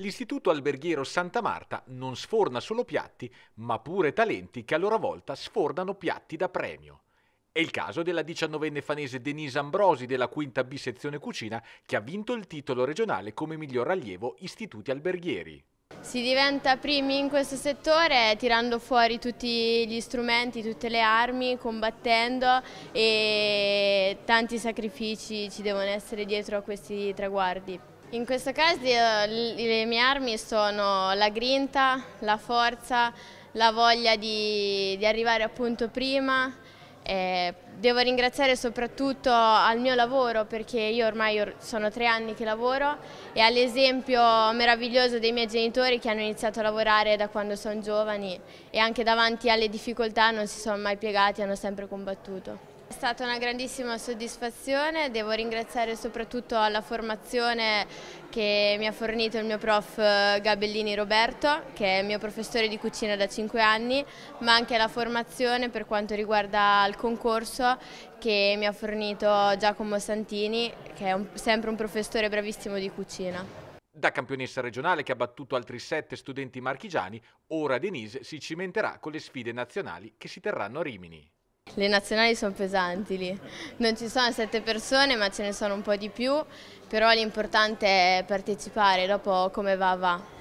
L'Istituto Alberghiero Santa Marta non sforna solo piatti, ma pure talenti che a loro volta sfornano piatti da premio. È il caso della diciannovenne fanese Denise Ambrosi della quinta B sezione cucina che ha vinto il titolo regionale come miglior allievo istituti alberghieri. Si diventa primi in questo settore tirando fuori tutti gli strumenti, tutte le armi, combattendo e tanti sacrifici ci devono essere dietro a questi traguardi. In questo caso eh, le mie armi sono la grinta, la forza, la voglia di, di arrivare appunto prima. Eh, devo ringraziare soprattutto al mio lavoro perché io ormai sono tre anni che lavoro e all'esempio meraviglioso dei miei genitori che hanno iniziato a lavorare da quando sono giovani e anche davanti alle difficoltà non si sono mai piegati, hanno sempre combattuto. È stata una grandissima soddisfazione, devo ringraziare soprattutto alla formazione che mi ha fornito il mio prof eh, Gabellini Roberto, che è il mio professore di cucina da 5 anni, ma anche la formazione per quanto riguarda il concorso che mi ha fornito Giacomo Santini, che è un, sempre un professore bravissimo di cucina. Da campionessa regionale che ha battuto altri sette studenti marchigiani, ora Denise si cimenterà con le sfide nazionali che si terranno a Rimini. Le nazionali sono pesanti lì, non ci sono sette persone ma ce ne sono un po' di più, però l'importante è partecipare, dopo come va va.